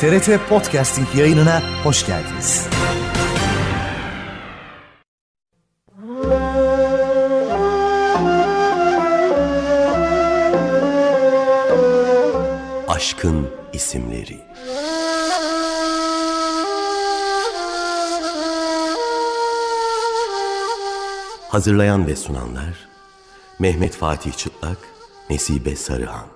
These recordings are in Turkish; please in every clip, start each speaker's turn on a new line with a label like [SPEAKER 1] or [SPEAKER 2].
[SPEAKER 1] TRT Podcasting yayınına hoş geldiniz. Aşkın isimleri. Hazırlayan ve sunanlar Mehmet Fatih Çıtlak, Nesibe Sarıhan.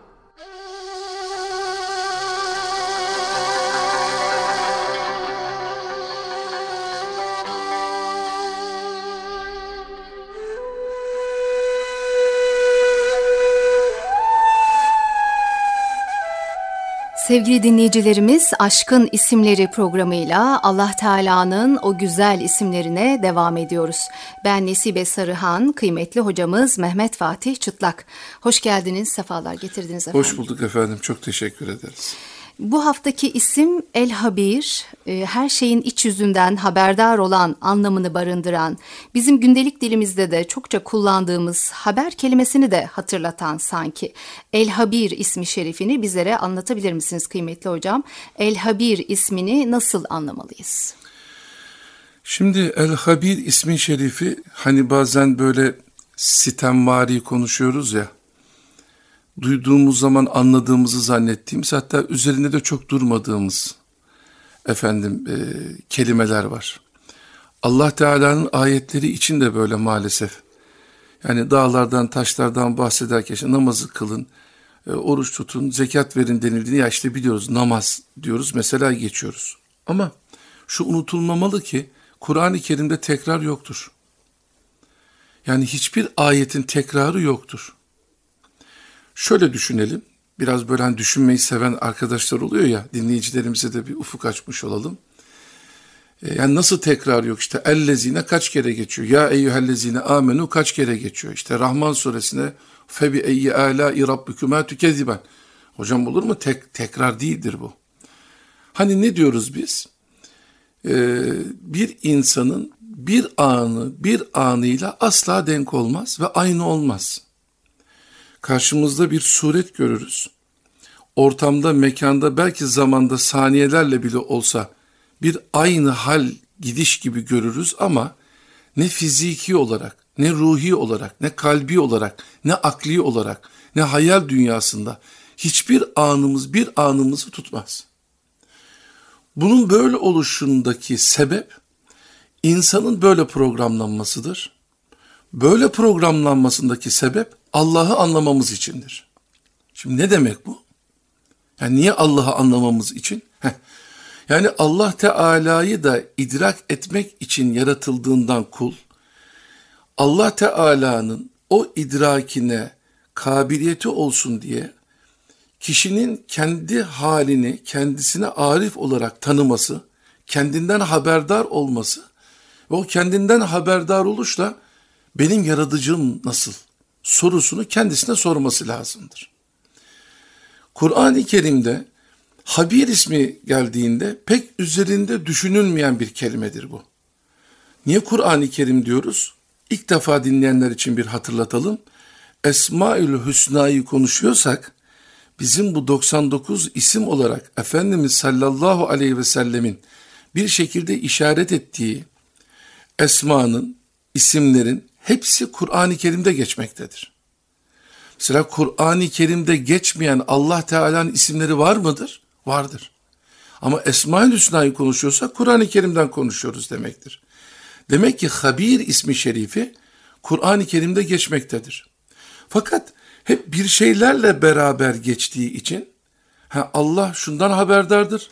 [SPEAKER 1] Sevgili dinleyicilerimiz, Aşkın İsimleri programıyla Allah Teala'nın o güzel isimlerine devam ediyoruz. Ben Nesibe Sarıhan, kıymetli hocamız Mehmet Fatih Çıtlak. Hoş geldiniz, sefalar getirdiniz efendim. Hoş
[SPEAKER 2] bulduk efendim, çok teşekkür ederiz.
[SPEAKER 1] Bu haftaki isim El Habir, e, her şeyin iç yüzünden haberdar olan anlamını barındıran, bizim gündelik dilimizde de çokça kullandığımız haber kelimesini de hatırlatan sanki. El Habir ismi şerifini bizlere anlatabilir misiniz kıymetli hocam? El Habir ismini nasıl anlamalıyız?
[SPEAKER 2] Şimdi El Habir ismi şerifi hani bazen böyle sitemvari konuşuyoruz ya duyduğumuz zaman anladığımızı zannettiğimiz hatta üzerinde de çok durmadığımız efendim e, kelimeler var. Allah Teala'nın ayetleri için de böyle maalesef. Yani dağlardan taşlardan bahsederken işte namazı kılın, e, oruç tutun, zekat verin denildiğini ya işte biliyoruz namaz diyoruz mesela geçiyoruz. Ama şu unutulmamalı ki Kur'an-ı Kerim'de tekrar yoktur. Yani hiçbir ayetin tekrarı yoktur. Şöyle düşünelim. Biraz böyle hani düşünmeyi seven arkadaşlar oluyor ya dinleyicilerimize de bir ufuk açmış olalım. E, yani nasıl tekrar yok işte ellezine kaç kere geçiyor. Ya eyyühellezine amenu kaç kere geçiyor. İşte Rahman suresine febi eyyi alâi rabbikümâ tükeziben. Hocam olur mu? Tek, tekrar değildir bu. Hani ne diyoruz biz? Ee, bir insanın bir anı bir anıyla asla denk olmaz ve aynı olmaz karşımızda bir suret görürüz. Ortamda, mekanda, belki zamanda saniyelerle bile olsa bir aynı hal gidiş gibi görürüz ama ne fiziki olarak, ne ruhi olarak, ne kalbi olarak, ne akli olarak, ne hayal dünyasında hiçbir anımız bir anımızı tutmaz. Bunun böyle oluşundaki sebep insanın böyle programlanmasıdır. Böyle programlanmasındaki sebep Allah'ı anlamamız içindir. Şimdi ne demek bu? Yani niye Allah'ı anlamamız için? Yani Allah Teala'yı da idrak etmek için yaratıldığından kul, Allah Teala'nın o idrakine kabiliyeti olsun diye kişinin kendi halini kendisine arif olarak tanıması, kendinden haberdar olması ve o kendinden haberdar oluşla benim yaratıcım nasıl? sorusunu kendisine sorması lazımdır. Kur'an-ı Kerim'de Habir ismi geldiğinde pek üzerinde düşünülmeyen bir kelimedir bu. Niye Kur'an-ı Kerim diyoruz? İlk defa dinleyenler için bir hatırlatalım. Esmaül Hüsna'yı konuşuyorsak bizim bu 99 isim olarak Efendimiz sallallahu aleyhi ve sellemin bir şekilde işaret ettiği esmanın, isimlerin hepsi Kur'an-ı Kerim'de geçmektedir. Mesela Kur'an-ı Kerim'de geçmeyen Allah Teala'nın isimleri var mıdır? Vardır. Ama Esma-ül Hüsna'yı konuşuyorsa Kur'an-ı Kerim'den konuşuyoruz demektir. Demek ki Habir ismi şerifi Kur'an-ı Kerim'de geçmektedir. Fakat hep bir şeylerle beraber geçtiği için ha Allah şundan haberdardır,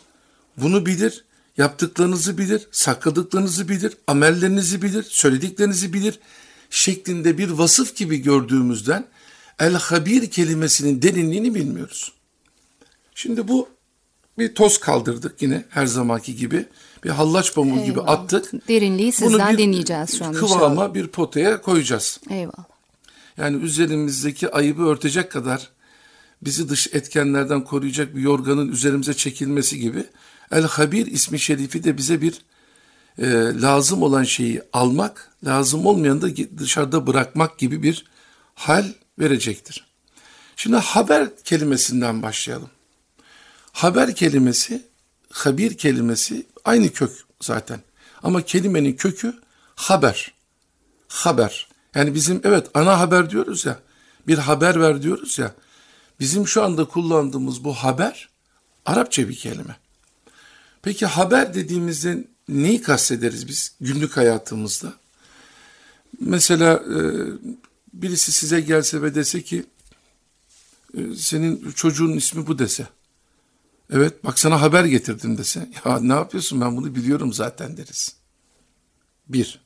[SPEAKER 2] bunu bilir, yaptıklarınızı bilir, sakladıklarınızı bilir, amellerinizi bilir, söylediklerinizi bilir, şeklinde bir vasıf gibi gördüğümüzden el-habir kelimesinin derinliğini bilmiyoruz. Şimdi bu bir toz kaldırdık yine her zamanki gibi. Bir hallaç pamuğu Eyvallah. gibi attık. Derinliği sizden Bunu bir
[SPEAKER 1] deneyeceğiz şu an. Kıvama inşallah.
[SPEAKER 2] bir potaya koyacağız. Eyvallah. Yani üzerimizdeki ayıbı örtecek kadar bizi dış etkenlerden koruyacak bir yorganın üzerimize çekilmesi gibi El Habir ismi şerifi de bize bir e, lazım olan şeyi almak, lazım olmayanı da dışarıda bırakmak gibi bir hal verecektir. Şimdi haber kelimesinden başlayalım. Haber kelimesi, habir kelimesi aynı kök zaten. Ama kelimenin kökü haber. Haber. Yani bizim evet ana haber diyoruz ya, bir haber ver diyoruz ya. Bizim şu anda kullandığımız bu haber Arapça bir kelime. Peki haber dediğimizin neyi kastederiz biz günlük hayatımızda? Mesela e, birisi size gelse ve dese ki e, senin çocuğun ismi bu dese. Evet bak sana haber getirdim dese. Ya ne yapıyorsun ben bunu biliyorum zaten deriz. Bir.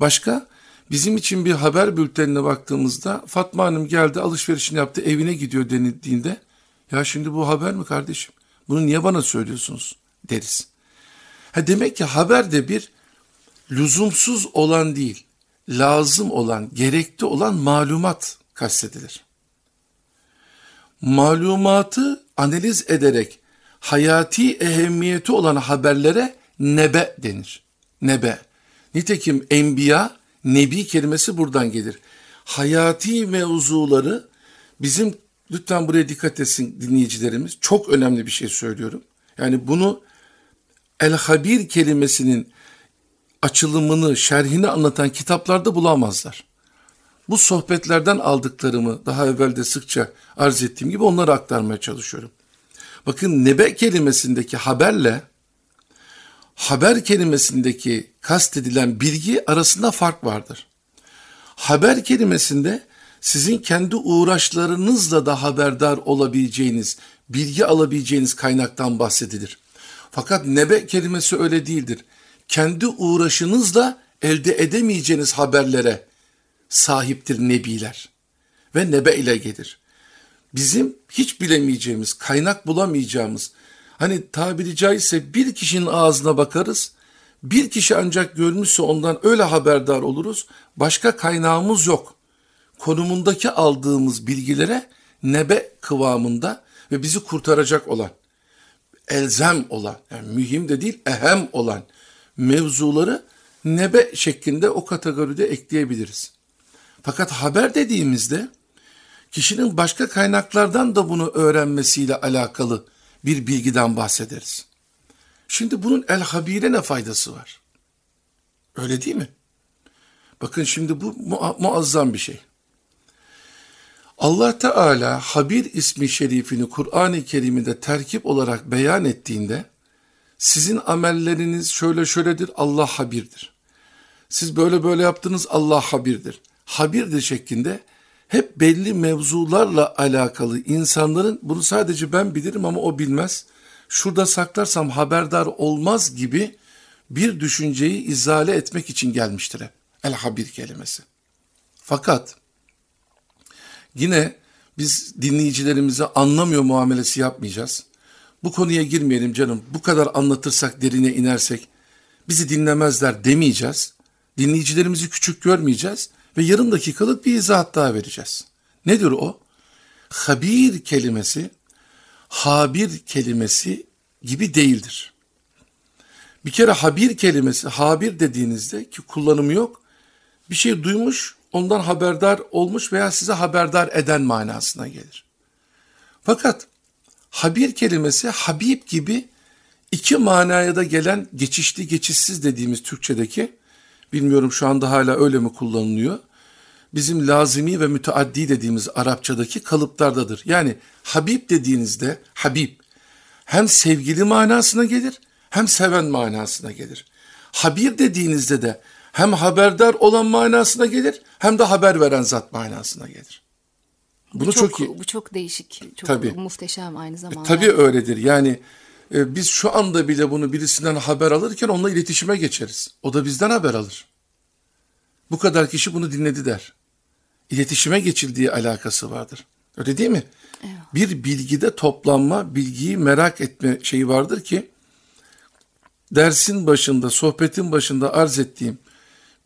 [SPEAKER 2] Başka bizim için bir haber bültenine baktığımızda Fatma Hanım geldi alışverişini yaptı evine gidiyor denildiğinde ya şimdi bu haber mi kardeşim? Bunu niye bana söylüyorsunuz deriz. Ha demek ki haber de bir lüzumsuz olan değil, lazım olan, gerekli olan malumat kastedilir. Malumatı analiz ederek hayati ehemmiyeti olan haberlere nebe denir. Nebe. Nitekim enbiya, nebi kelimesi buradan gelir. Hayati mevzuları bizim lütfen buraya dikkat etsin dinleyicilerimiz. Çok önemli bir şey söylüyorum. Yani bunu el-habir kelimesinin açılımını, şerhini anlatan kitaplarda bulamazlar. Bu sohbetlerden aldıklarımı daha evvel de sıkça arz ettiğim gibi onları aktarmaya çalışıyorum. Bakın nebe kelimesindeki haberle haber kelimesindeki kastedilen bilgi arasında fark vardır. Haber kelimesinde sizin kendi uğraşlarınızla da haberdar olabileceğiniz, bilgi alabileceğiniz kaynaktan bahsedilir. Fakat nebe kelimesi öyle değildir. Kendi uğraşınızla elde edemeyeceğiniz haberlere sahiptir nebiler. Ve nebe ile gelir. Bizim hiç bilemeyeceğimiz, kaynak bulamayacağımız, hani tabiri caizse bir kişinin ağzına bakarız, bir kişi ancak görmüşse ondan öyle haberdar oluruz, başka kaynağımız yok. Konumundaki aldığımız bilgilere nebe kıvamında ve bizi kurtaracak olan elzem olan, yani mühim de değil, ehem olan mevzuları nebe şeklinde o kategoride ekleyebiliriz. Fakat haber dediğimizde kişinin başka kaynaklardan da bunu öğrenmesiyle alakalı bir bilgiden bahsederiz. Şimdi bunun el habire ne faydası var? Öyle değil mi? Bakın şimdi bu muazzam bir şey. Allah Teala Habir ismi şerifini Kur'an-ı Kerim'de terkip olarak beyan ettiğinde sizin amelleriniz şöyle şöyledir Allah habirdir. Siz böyle böyle yaptınız Allah habirdir. Habirdir şeklinde hep belli mevzularla alakalı insanların bunu sadece ben bilirim ama o bilmez. Şurada saklarsam haberdar olmaz gibi bir düşünceyi izale etmek için gelmiştir hep. El habir kelimesi. Fakat Yine biz dinleyicilerimize anlamıyor muamelesi yapmayacağız. Bu konuya girmeyelim canım. Bu kadar anlatırsak derine inersek bizi dinlemezler demeyeceğiz. Dinleyicilerimizi küçük görmeyeceğiz ve yarım dakikalık bir izahat daha vereceğiz. Nedir o? Habir kelimesi, habir kelimesi gibi değildir. Bir kere habir kelimesi, habir dediğinizde ki kullanımı yok, bir şey duymuş, ondan haberdar olmuş veya size haberdar eden manasına gelir. Fakat habir kelimesi habib gibi iki manaya da gelen geçişli geçişsiz dediğimiz Türkçedeki bilmiyorum şu anda hala öyle mi kullanılıyor? Bizim lazimi ve müteaddi dediğimiz Arapçadaki kalıplardadır. Yani habib dediğinizde habib hem sevgili manasına gelir hem seven manasına gelir. Habir dediğinizde de hem haberdar olan manasına gelir hem de haber veren zat manasına gelir. Bunu bu çok, çok iyi. Bu
[SPEAKER 1] çok değişik, çok tabii, muhteşem aynı e, zamanda. E, tabii
[SPEAKER 2] öyledir. Yani e, biz şu anda bile bunu birisinden haber alırken onunla iletişime geçeriz. O da bizden haber alır. Bu kadar kişi bunu dinledi der. İletişime geçildiği alakası vardır. Öyle değil mi? Evet. Bir bilgide toplanma, bilgiyi merak etme şeyi vardır ki dersin başında, sohbetin başında arz ettiğim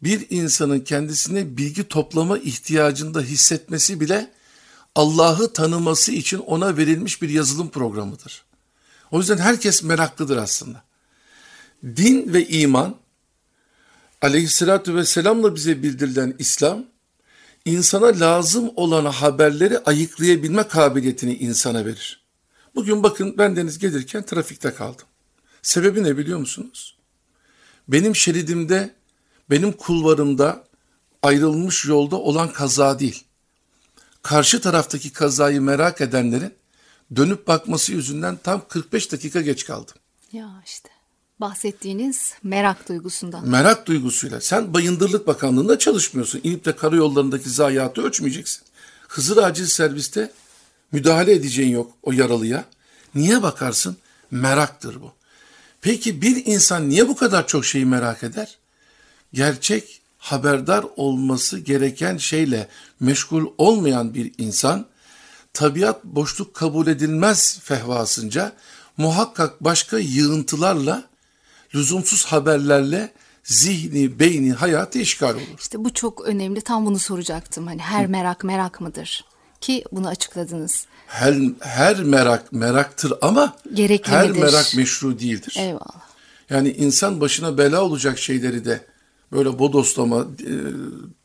[SPEAKER 2] bir insanın kendisine bilgi toplama ihtiyacında hissetmesi bile Allah'ı tanıması için ona verilmiş bir yazılım programıdır. O yüzden herkes meraklıdır aslında. Din ve iman, aleyhissalatü vesselamla bize bildirilen İslam, insana lazım olan haberleri ayıklayabilme kabiliyetini insana verir. Bugün bakın ben deniz gelirken trafikte kaldım. Sebebi ne biliyor musunuz? Benim şeridimde benim kulvarımda ayrılmış yolda olan kaza değil. Karşı taraftaki kazayı merak edenlerin dönüp bakması yüzünden tam 45 dakika geç kaldım.
[SPEAKER 1] Ya işte bahsettiğiniz merak duygusundan.
[SPEAKER 2] Merak duygusuyla. Sen Bayındırlık Bakanlığı'nda çalışmıyorsun. İnip de karayollarındaki zayiatı ölçmeyeceksin. Hızır acil serviste müdahale edeceğin yok o yaralıya. Niye bakarsın? Meraktır bu. Peki bir insan niye bu kadar çok şeyi merak eder? gerçek haberdar olması gereken şeyle meşgul olmayan bir insan, tabiat boşluk kabul edilmez fehvasınca muhakkak başka yığıntılarla, lüzumsuz haberlerle zihni, beyni, hayatı işgal olur. İşte
[SPEAKER 1] bu çok önemli. Tam bunu soracaktım. Hani her Hı. merak merak mıdır? Ki bunu açıkladınız.
[SPEAKER 2] Her, her merak meraktır ama Gerekli her merak meşru değildir. Eyvallah. Yani insan başına bela olacak şeyleri de böyle bodoslama e,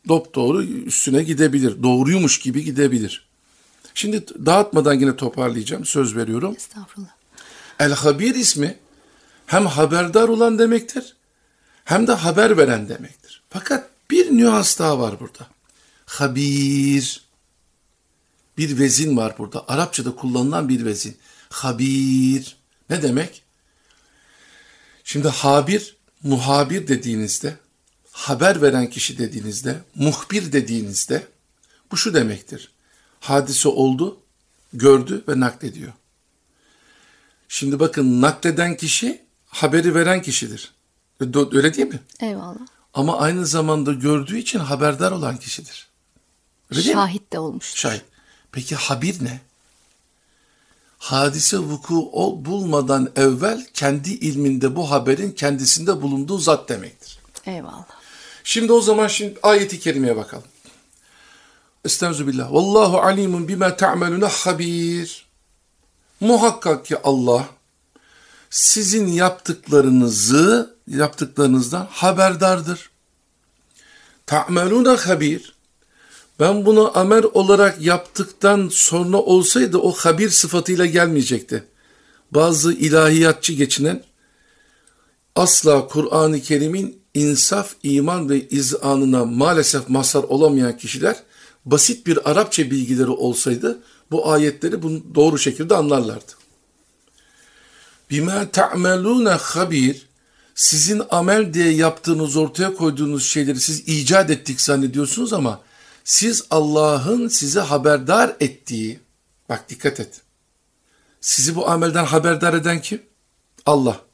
[SPEAKER 2] dop doğru üstüne gidebilir. Doğruymuş gibi gidebilir. Şimdi dağıtmadan yine toparlayacağım. Söz veriyorum. Estağfurullah. El Habir ismi hem haberdar olan demektir hem de haber veren demektir. Fakat bir nüans daha var burada. Habir. Bir vezin var burada. Arapçada kullanılan bir vezin. Habir. Ne demek? Şimdi habir, muhabir dediğinizde haber veren kişi dediğinizde, muhbir dediğinizde bu şu demektir. Hadise oldu, gördü ve naklediyor. Şimdi bakın nakleden kişi haberi veren kişidir. Öyle değil mi? Eyvallah. Ama aynı zamanda gördüğü için haberdar olan kişidir. Öyle Şahit de olmuş. Şahit. Peki habir ne? Hadise vuku ol, bulmadan evvel kendi ilminde bu haberin kendisinde bulunduğu zat demektir. Eyvallah. Şimdi o zaman şimdi ayeti kerimeye bakalım. Estaizu billah. Vallahu alimun bima ta'melune habir. Muhakkak ki Allah sizin yaptıklarınızı yaptıklarınızdan haberdardır. Ta'melune habir. Ben bunu amel olarak yaptıktan sonra olsaydı o habir sıfatıyla gelmeyecekti. Bazı ilahiyatçı geçinen asla Kur'an-ı Kerim'in insaf, iman ve izanına maalesef mazhar olamayan kişiler basit bir Arapça bilgileri olsaydı bu ayetleri bunu doğru şekilde anlarlardı. Bima ta'melune habir sizin amel diye yaptığınız, ortaya koyduğunuz şeyleri siz icat ettik zannediyorsunuz ama siz Allah'ın size haberdar ettiği, bak dikkat et, sizi bu amelden haberdar eden kim? Allah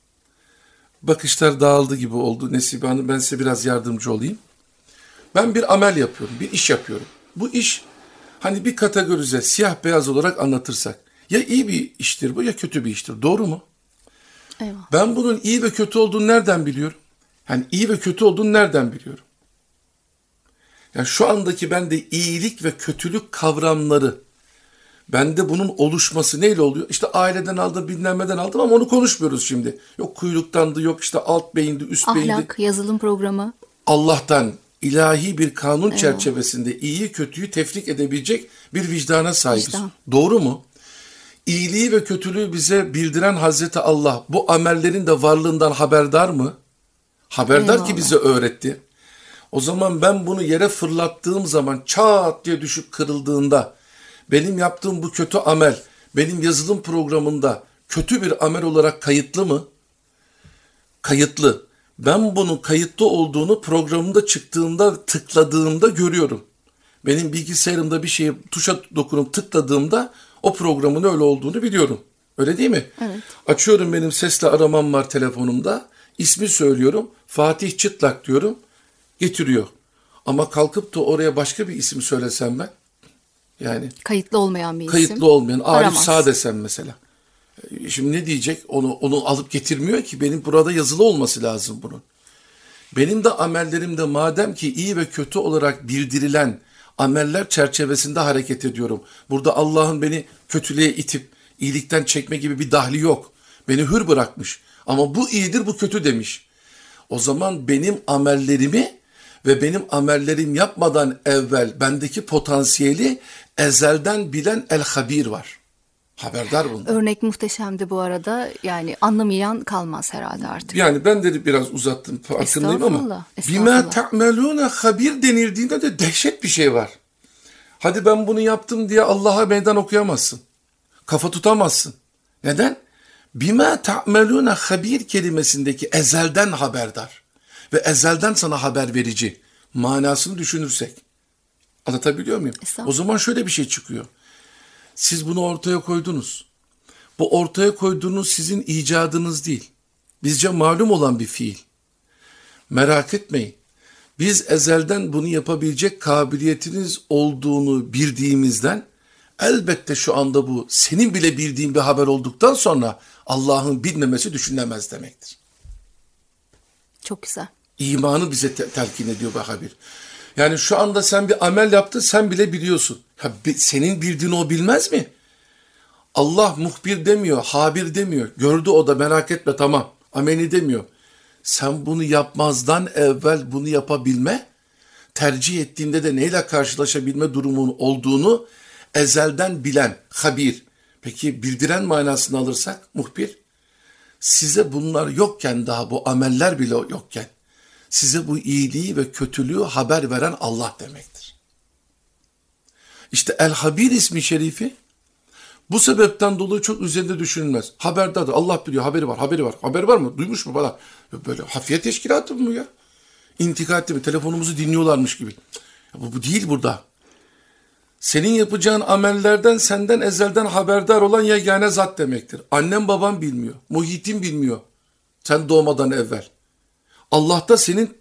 [SPEAKER 2] bakışlar dağıldı gibi oldu. Nesibe Hanım ben size biraz yardımcı olayım. Ben bir amel yapıyorum, bir iş yapıyorum. Bu iş hani bir kategorize siyah beyaz olarak anlatırsak ya iyi bir iştir bu ya kötü bir iştir. Doğru mu? Eyvah. Ben bunun iyi ve kötü olduğunu nereden biliyorum? hani iyi ve kötü olduğunu nereden biliyorum? Yani şu andaki ben de iyilik ve kötülük kavramları Bende bunun oluşması neyle oluyor? İşte aileden aldım, bilinmeden aldım ama onu konuşmuyoruz şimdi. Yok kuyruktandı, yok işte alt beyindi, üst Ahlak, beyindi. Ahlak,
[SPEAKER 1] yazılım programı.
[SPEAKER 2] Allah'tan ilahi bir kanun evet. çerçevesinde iyiyi kötüyü tefrik edebilecek bir vicdana sahibiz. Vicdan. Doğru mu? İyiliği ve kötülüğü bize bildiren Hazreti Allah bu amellerin de varlığından haberdar mı? Haberdar Eyvallah. ki bize öğretti. O zaman ben bunu yere fırlattığım zaman çat diye düşüp kırıldığında benim yaptığım bu kötü amel benim yazılım programında kötü bir amel olarak kayıtlı mı? Kayıtlı. Ben bunun kayıtlı olduğunu programımda çıktığımda tıkladığımda görüyorum. Benim bilgisayarımda bir şeye tuşa dokunup tıkladığımda o programın öyle olduğunu biliyorum. Öyle değil mi? Evet. Açıyorum benim sesle aramam var telefonumda. İsmi söylüyorum. Fatih Çıtlak diyorum. Getiriyor. Ama kalkıp da oraya başka bir isim söylesem ben yani
[SPEAKER 1] kayıtlı olmayan bir kayıtlı isim. Kayıtlı olmayan Arif Aramaz. Sağ
[SPEAKER 2] desem mesela. E, şimdi ne diyecek? Onu onu alıp getirmiyor ki benim burada yazılı olması lazım bunun. Benim de amellerimde madem ki iyi ve kötü olarak bildirilen ameller çerçevesinde hareket ediyorum. Burada Allah'ın beni kötülüğe itip iyilikten çekme gibi bir dahli yok. Beni hür bırakmış. Ama bu iyidir bu kötü demiş. O zaman benim amellerimi ve benim amellerim yapmadan evvel bendeki potansiyeli ezelden bilen el habir var. Haberdar bundan. Örnek
[SPEAKER 1] muhteşemdi bu arada. Yani anlamayan kalmaz herhalde artık.
[SPEAKER 2] Yani ben de biraz uzattım farkındayım ama. Bime ta'melune habir denildiğinde de dehşet bir şey var. Hadi ben bunu yaptım diye Allah'a meydan okuyamazsın. Kafa tutamazsın. Neden? Bime ta'melune habir kelimesindeki ezelden haberdar ve ezelden sana haber verici manasını düşünürsek Anlatabiliyor muyum? O zaman şöyle bir şey çıkıyor. Siz bunu ortaya koydunuz. Bu ortaya koyduğunuz sizin icadınız değil. Bizce malum olan bir fiil. Merak etmeyin. Biz ezelden bunu yapabilecek kabiliyetiniz olduğunu bildiğimizden elbette şu anda bu senin bile bildiğin bir haber olduktan sonra Allah'ın bilmemesi düşünülemez demektir. Çok güzel. İmanı bize te telkin ediyor bu haber. Yani şu anda sen bir amel yaptın sen bile biliyorsun. Ya senin bildiğini o bilmez mi? Allah muhbir demiyor, habir demiyor. Gördü o da merak etme tamam. Ameni demiyor. Sen bunu yapmazdan evvel bunu yapabilme, tercih ettiğinde de neyle karşılaşabilme durumun olduğunu ezelden bilen, habir. Peki bildiren manasını alırsak muhbir, size bunlar yokken daha bu ameller bile yokken size bu iyiliği ve kötülüğü haber veren Allah demektir. İşte El Habir ismi şerifi bu sebepten dolayı çok üzerinde düşünülmez. Haberdardır. Allah biliyor. Haberi var. Haberi var. Haberi var mı? Duymuş mu bana Böyle hafiye teşkilatı mı ya? İntikal etti mi? Telefonumuzu dinliyorlarmış gibi. bu, bu değil burada. Senin yapacağın amellerden senden ezelden haberdar olan yegane zat demektir. Annem babam bilmiyor. Muhitin bilmiyor. Sen doğmadan evvel. Allah'ta senin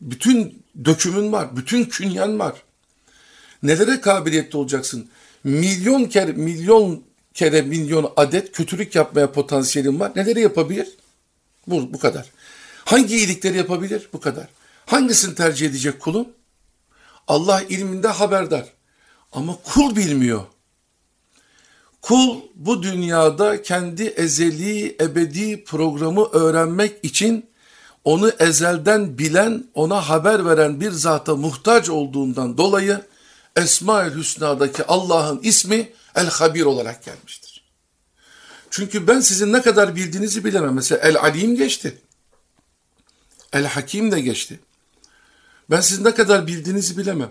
[SPEAKER 2] bütün dökümün var, bütün künyen var. Nelere kabiliyetli olacaksın? Milyon kere, milyon kere milyon adet kötülük yapmaya potansiyelin var. Neleri yapabilir? Bu, bu kadar. Hangi iyilikleri yapabilir? Bu kadar. Hangisini tercih edecek kulun? Allah ilminde haberdar. Ama kul bilmiyor. Kul bu dünyada kendi ezeli, ebedi programı öğrenmek için onu ezelden bilen, ona haber veren bir zata muhtaç olduğundan dolayı Esma-ül Hüsna'daki Allah'ın ismi El-Habir olarak gelmiştir. Çünkü ben sizin ne kadar bildiğinizi bilemem. Mesela El-Alim geçti. El-Hakim de geçti. Ben sizin ne kadar bildiğinizi bilemem.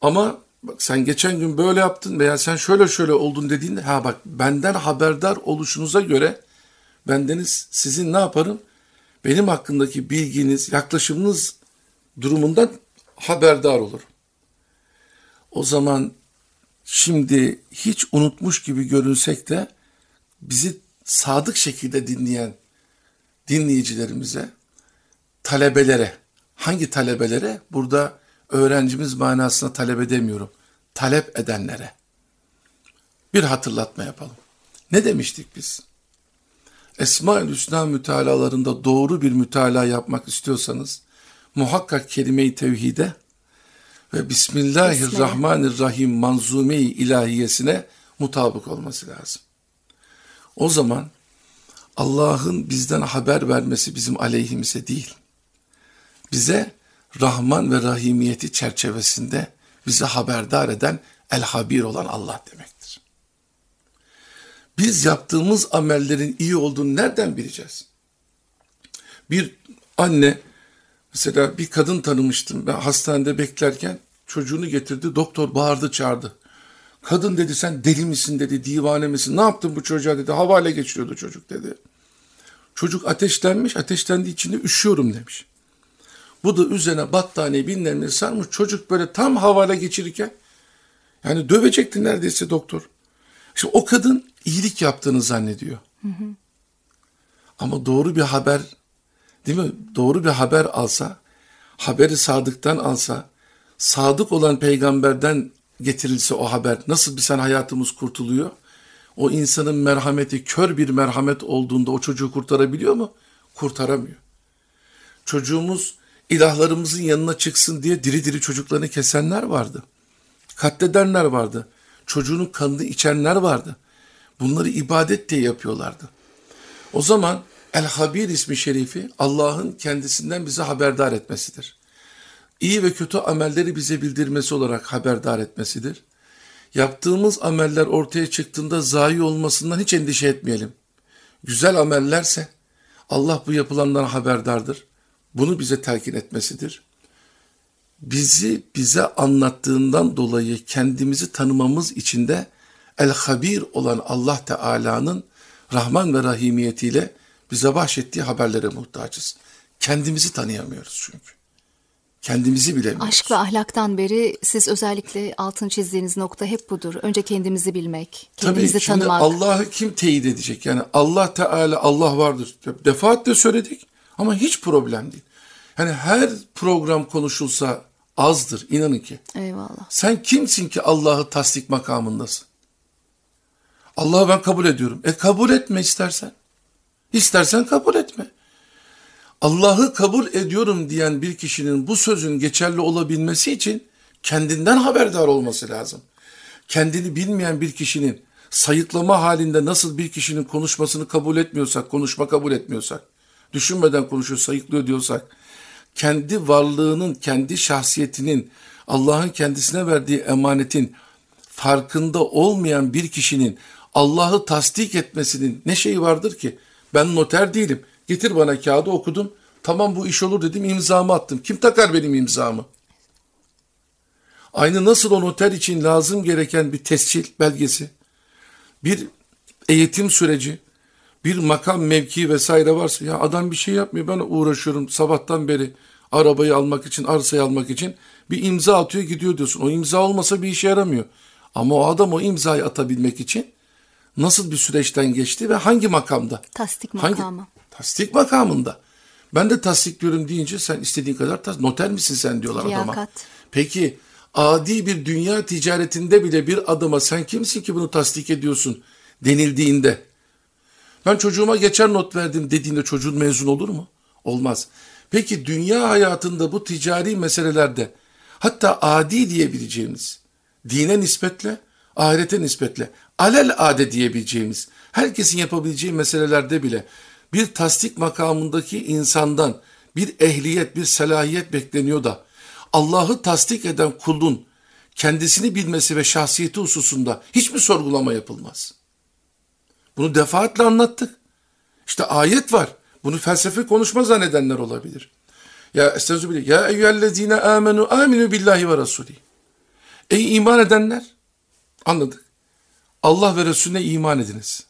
[SPEAKER 2] Ama bak sen geçen gün böyle yaptın veya sen şöyle şöyle oldun dediğinde ha bak benden haberdar oluşunuza göre bendeniz sizin ne yaparım? benim hakkındaki bilginiz, yaklaşımınız durumundan haberdar olur. O zaman şimdi hiç unutmuş gibi görünsek de bizi sadık şekilde dinleyen dinleyicilerimize, talebelere, hangi talebelere? Burada öğrencimiz manasına talep edemiyorum. Talep edenlere. Bir hatırlatma yapalım. Ne demiştik biz? Esma-ül Hüsna mütalalarında doğru bir mütala yapmak istiyorsanız muhakkak kelime-i tevhide ve Bismillahirrahmanirrahim manzume-i ilahiyesine mutabık olması lazım. O zaman Allah'ın bizden haber vermesi bizim aleyhimize değil. Bize Rahman ve Rahimiyeti çerçevesinde bizi haberdar eden El Habir olan Allah demek biz yaptığımız amellerin iyi olduğunu nereden bileceğiz? Bir anne, mesela bir kadın tanımıştım ben hastanede beklerken çocuğunu getirdi, doktor bağırdı çağırdı. Kadın dedi sen deli misin dedi, divane misin, ne yaptın bu çocuğa dedi, havale geçiriyordu çocuk dedi. Çocuk ateşlenmiş, ateşlendiği için üşüyorum demiş. Bu da üzerine battaniye bilmem ne sarmış. Çocuk böyle tam havale geçirirken yani dövecekti neredeyse doktor. Şimdi o kadın iyilik yaptığını zannediyor. Hı hı. Ama doğru bir haber değil mi? Doğru bir haber alsa, haberi sadıktan alsa, sadık olan peygamberden getirilse o haber nasıl bir sen hayatımız kurtuluyor? O insanın merhameti kör bir merhamet olduğunda o çocuğu kurtarabiliyor mu? Kurtaramıyor. Çocuğumuz ilahlarımızın yanına çıksın diye diri diri çocuklarını kesenler vardı. Katledenler vardı çocuğunun kanını içenler vardı. Bunları ibadet diye yapıyorlardı. O zaman El-Habir ismi şerifi Allah'ın kendisinden bize haberdar etmesidir. İyi ve kötü amelleri bize bildirmesi olarak haberdar etmesidir. Yaptığımız ameller ortaya çıktığında zayi olmasından hiç endişe etmeyelim. Güzel amellerse Allah bu yapılandan haberdardır. Bunu bize telkin etmesidir bizi bize anlattığından dolayı kendimizi tanımamız için de el-habir olan Allah Teala'nın Rahman ve Rahimiyetiyle bize bahşettiği haberlere muhtacız. Kendimizi tanıyamıyoruz çünkü. Kendimizi bilemiyoruz. Aşk
[SPEAKER 1] ve ahlaktan beri siz özellikle altın çizdiğiniz nokta hep budur. Önce kendimizi bilmek, kendimizi Tabii, şimdi tanımak.
[SPEAKER 2] Allah'ı kim teyit edecek? Yani Allah Teala, Allah vardır. Defaatle söyledik ama hiç problem değil. Yani her program konuşulsa azdır inanın ki. Eyvallah. Sen kimsin ki Allah'ı tasdik makamındasın? Allah'ı ben kabul ediyorum. E kabul etme istersen. İstersen kabul etme. Allah'ı kabul ediyorum diyen bir kişinin bu sözün geçerli olabilmesi için kendinden haberdar olması lazım. Kendini bilmeyen bir kişinin sayıklama halinde nasıl bir kişinin konuşmasını kabul etmiyorsak, konuşma kabul etmiyorsak, düşünmeden konuşuyor, sayıklıyor diyorsak, kendi varlığının, kendi şahsiyetinin, Allah'ın kendisine verdiği emanetin farkında olmayan bir kişinin Allah'ı tasdik etmesinin ne şeyi vardır ki? Ben noter değilim. Getir bana kağıdı okudum. Tamam bu iş olur dedim imzamı attım. Kim takar benim imzamı? Aynı nasıl o noter için lazım gereken bir tescil belgesi, bir eğitim süreci, bir makam mevki vesaire varsa ya adam bir şey yapmıyor ben uğraşıyorum sabahtan beri arabayı almak için arsayı almak için bir imza atıyor gidiyor diyorsun. O imza olmasa bir işe yaramıyor. Ama o adam o imzayı atabilmek için nasıl bir süreçten geçti ve hangi makamda?
[SPEAKER 1] Tasdik makamı. Hangi?
[SPEAKER 2] Tasdik makamında. Ben de tasdikliyorum deyince sen istediğin kadar tas noter misin sen diyorlar Liyakat. adama. Peki adi bir dünya ticaretinde bile bir adama sen kimsin ki bunu tasdik ediyorsun denildiğinde ben çocuğuma geçer not verdim dediğinde çocuğun mezun olur mu? Olmaz. Peki dünya hayatında bu ticari meselelerde hatta adi diyebileceğimiz dine nispetle, ahirete nispetle, alel ade diyebileceğimiz, herkesin yapabileceği meselelerde bile bir tasdik makamındaki insandan bir ehliyet, bir selahiyet bekleniyor da Allah'ı tasdik eden kulun kendisini bilmesi ve şahsiyeti hususunda mi sorgulama yapılmaz.'' Bunu defaatle anlattık. İşte ayet var. Bunu felsefi konuşma zannedenler olabilir. Ya estağfurullah bile. Ya eyyühellezine amenu aminu billahi ve rasuli. Ey iman edenler. Anladık. Allah ve Resulüne iman ediniz.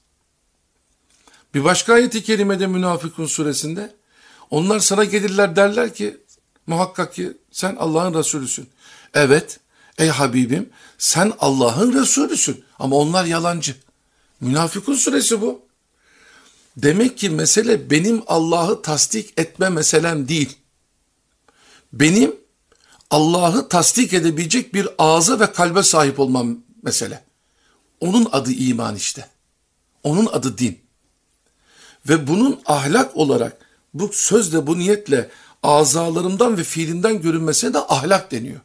[SPEAKER 2] Bir başka ayeti kerimede Münafıkun suresinde onlar sana gelirler derler ki muhakkak ki sen Allah'ın Resulüsün. Evet ey Habibim sen Allah'ın Resulüsün ama onlar yalancı. Münafıkun suresi bu. Demek ki mesele benim Allah'ı tasdik etme meselem değil. Benim Allah'ı tasdik edebilecek bir ağza ve kalbe sahip olmam mesele. Onun adı iman işte. Onun adı din. Ve bunun ahlak olarak bu sözle bu niyetle azalarımdan ve fiilimden görünmesine de ahlak deniyor.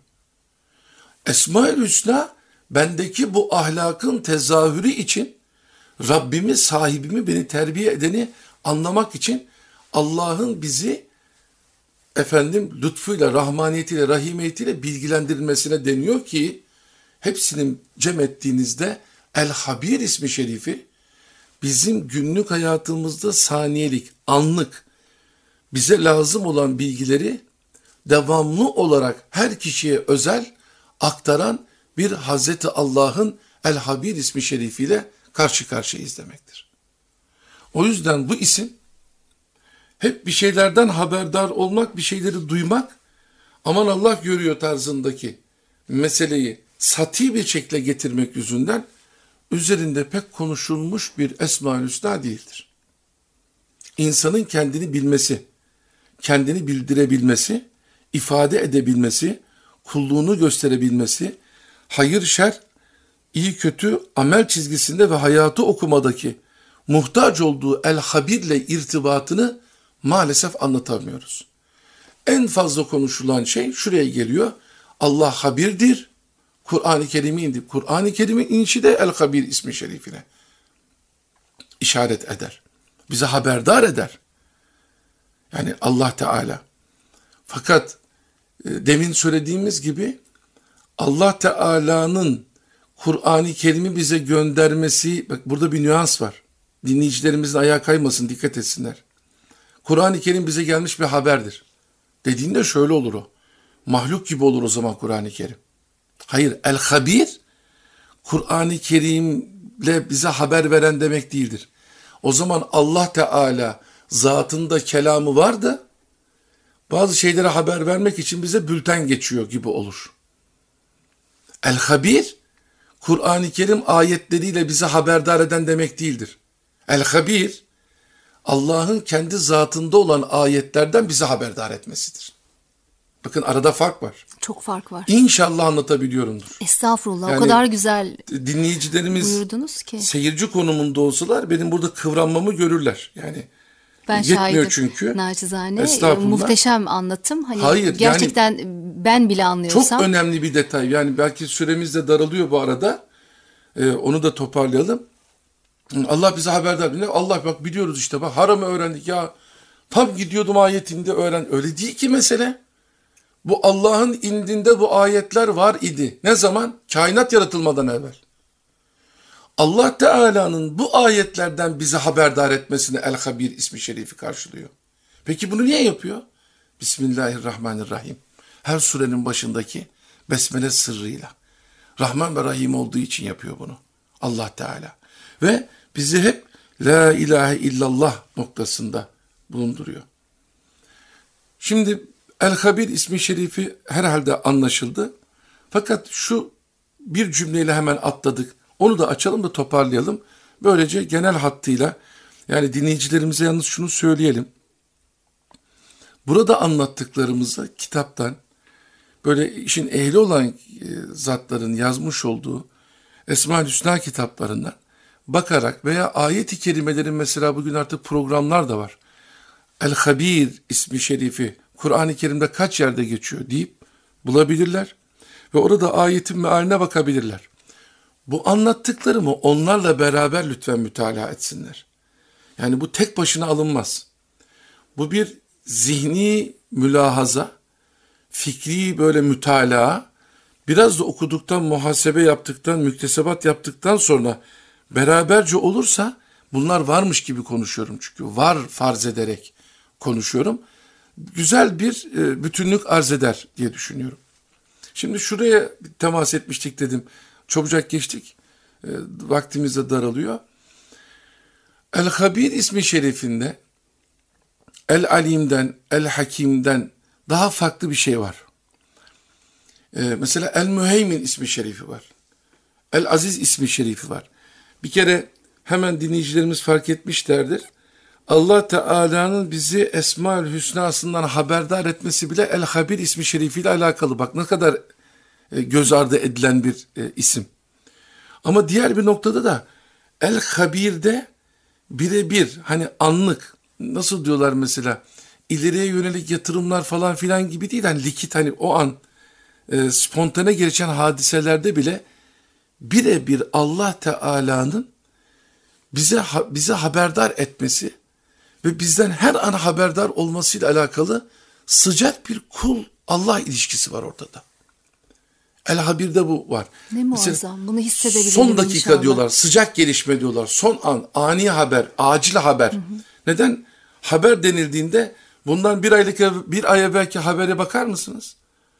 [SPEAKER 2] Esma-ül Hüsna bendeki bu ahlakın tezahürü için Rabbimi, sahibimi, beni terbiye edeni anlamak için Allah'ın bizi efendim lütfuyla, rahmaniyetiyle, rahimiyetiyle bilgilendirilmesine deniyor ki hepsini cem ettiğinizde El Habir ismi şerifi bizim günlük hayatımızda saniyelik, anlık bize lazım olan bilgileri devamlı olarak her kişiye özel aktaran bir Hazreti Allah'ın El Habir ismi şerifiyle karşı karşıya izlemektir. O yüzden bu isim hep bir şeylerden haberdar olmak, bir şeyleri duymak, aman Allah görüyor tarzındaki meseleyi sati bir şekle getirmek yüzünden üzerinde pek konuşulmuş bir Esma-ül Hüsna değildir. İnsanın kendini bilmesi, kendini bildirebilmesi, ifade edebilmesi, kulluğunu gösterebilmesi, hayır şer iyi kötü amel çizgisinde ve hayatı okumadaki muhtaç olduğu El Habir'le irtibatını maalesef anlatamıyoruz. En fazla konuşulan şey şuraya geliyor. Allah Habir'dir. Kur'an-ı Kerim'i indir. Kur'an-ı Kerim'in inişi de El Habir ismi şerifine işaret eder. Bize haberdar eder. Yani Allah Teala. Fakat e, demin söylediğimiz gibi Allah Teala'nın Kur'an-ı Kerim'i bize göndermesi, bak burada bir nüans var. Dinleyicilerimizin ayağa kaymasın, dikkat etsinler. Kur'an-ı Kerim bize gelmiş bir haberdir. Dediğinde şöyle olur o. Mahluk gibi olur o zaman Kur'an-ı Kerim. Hayır, el-habir, Kur'an-ı Kerim'le bize haber veren demek değildir. O zaman Allah Teala zatında kelamı var da bazı şeylere haber vermek için bize bülten geçiyor gibi olur. El-habir, Kur'an-ı Kerim ayetleriyle bizi haberdar eden demek değildir. El-Habir, Allah'ın kendi zatında olan ayetlerden bizi haberdar etmesidir. Bakın arada fark var.
[SPEAKER 1] Çok fark var.
[SPEAKER 2] İnşallah anlatabiliyorumdur.
[SPEAKER 1] Estağfurullah yani, o kadar güzel
[SPEAKER 2] dinleyicilerimiz buyurdunuz ki. Seyirci konumunda olsalar benim burada kıvranmamı görürler. Yani ben Yetmiyor şahidim. çünkü.
[SPEAKER 1] Naçizane. E, muhteşem anlatım. Hani Hayır, gerçekten yani, ben bile anlıyorsam. Çok
[SPEAKER 2] önemli bir detay. Yani belki süremiz de daralıyor bu arada. Ee, onu da toparlayalım. Allah bize haberdar bile. Allah bak biliyoruz işte bak haramı öğrendik ya. Tam gidiyordum ayetinde öğren. Öyle değil ki mesele. Bu Allah'ın indinde bu ayetler var idi. Ne zaman? Kainat yaratılmadan evvel. Allah Teala'nın bu ayetlerden bizi haberdar etmesini El-Habir ismi şerifi karşılıyor. Peki bunu niye yapıyor? Bismillahirrahmanirrahim. Her surenin başındaki besmele sırrıyla. Rahman ve Rahim olduğu için yapıyor bunu. Allah Teala. Ve bizi hep La ilahe illallah noktasında bulunduruyor. Şimdi El-Habir ismi şerifi herhalde anlaşıldı. Fakat şu bir cümleyle hemen atladık. Onu da açalım da toparlayalım. Böylece genel hattıyla yani dinleyicilerimize yalnız şunu söyleyelim. Burada anlattıklarımızı kitaptan böyle işin ehli olan e, zatların yazmış olduğu Esma-ül Hüsna kitaplarından bakarak veya ayet-i kerimelerin mesela bugün artık programlar da var. El-Habir ismi şerifi Kur'an-ı Kerim'de kaç yerde geçiyor deyip bulabilirler ve orada ayetin mealine bakabilirler. Bu anlattıklarımı onlarla beraber lütfen mütalaa etsinler. Yani bu tek başına alınmaz. Bu bir zihni mülahaza, fikri böyle mütalaa, biraz da okuduktan, muhasebe yaptıktan, müktesebat yaptıktan sonra beraberce olursa bunlar varmış gibi konuşuyorum çünkü var farz ederek konuşuyorum. Güzel bir e, bütünlük arz eder diye düşünüyorum. Şimdi şuraya temas etmiştik dedim. Çabucak geçtik. E, vaktimiz de daralıyor. El-Habir ismi şerifinde El-Alim'den, El-Hakim'den daha farklı bir şey var. E, mesela El-Müheymin ismi şerifi var. El-Aziz ismi şerifi var. Bir kere hemen dinleyicilerimiz fark etmişlerdir. Allah Teala'nın bizi Esma-ül Hüsna'sından haberdar etmesi bile El-Habir ismi şerifiyle alakalı. Bak ne kadar e, göz ardı edilen bir e, isim. Ama diğer bir noktada da El Habir'de birebir hani anlık nasıl diyorlar mesela ileriye yönelik yatırımlar falan filan gibi değil. Hani likit hani o an e, spontane gelişen hadiselerde bile birebir Allah Teala'nın bize bize haberdar etmesi ve bizden her an haberdar olmasıyla alakalı sıcak bir kul Allah ilişkisi var ortada. El Habir'de bu var. Ne muazzam Mesela,
[SPEAKER 1] bunu hissedebilirim Son dakika inşallah. diyorlar,
[SPEAKER 2] sıcak gelişme diyorlar, son an, ani haber, acil haber. Hı hı. Neden? Haber denildiğinde bundan bir aylık bir ay belki habere bakar mısınız?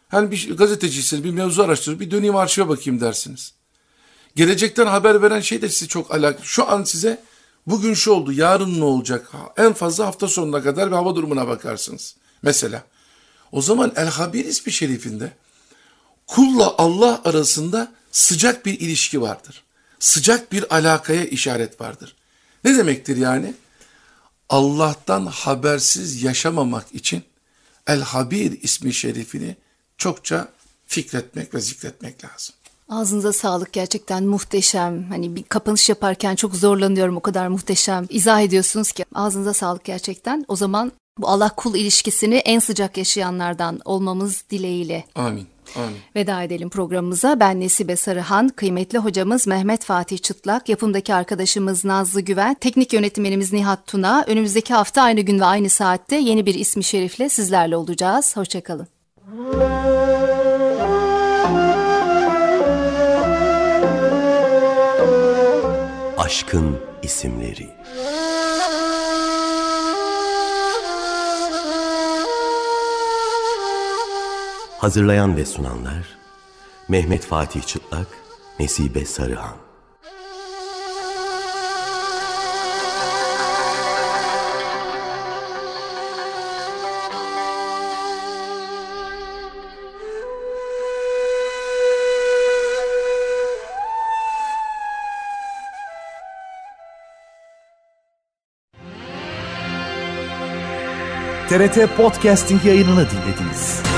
[SPEAKER 2] Hani bir gazeteciyseniz bir mevzu araştırır, bir döneyim arşive bakayım dersiniz. Gelecekten haber veren şey de sizi çok alakalı. Şu an size bugün şu oldu, yarın ne olacak? En fazla hafta sonuna kadar bir hava durumuna bakarsınız. Mesela. O zaman El Habir ismi şerifinde kulla Allah arasında sıcak bir ilişki vardır. Sıcak bir alakaya işaret vardır. Ne demektir yani? Allah'tan habersiz yaşamamak için El-Habir ismi şerifini çokça fikretmek ve zikretmek lazım.
[SPEAKER 1] Ağzınıza sağlık gerçekten muhteşem. Hani bir kapanış yaparken çok zorlanıyorum o kadar muhteşem. izah ediyorsunuz ki ağzınıza sağlık gerçekten. O zaman bu Allah kul ilişkisini en sıcak yaşayanlardan olmamız dileğiyle. Amin. Aynen. Veda edelim programımıza. Ben Nesibe Sarıhan, kıymetli hocamız Mehmet Fatih Çıtlak, yapımdaki arkadaşımız Nazlı Güven, teknik yönetmenimiz Nihat Tuna. Önümüzdeki hafta aynı gün ve aynı saatte yeni bir ismi şerifle sizlerle olacağız. Hoşçakalın. Aşkın isimleri Hazırlayan ve sunanlar Mehmet Fatih Çıtlak, Nesibe Sarıhan.
[SPEAKER 2] TRT Podcasting yayınını dinlediniz.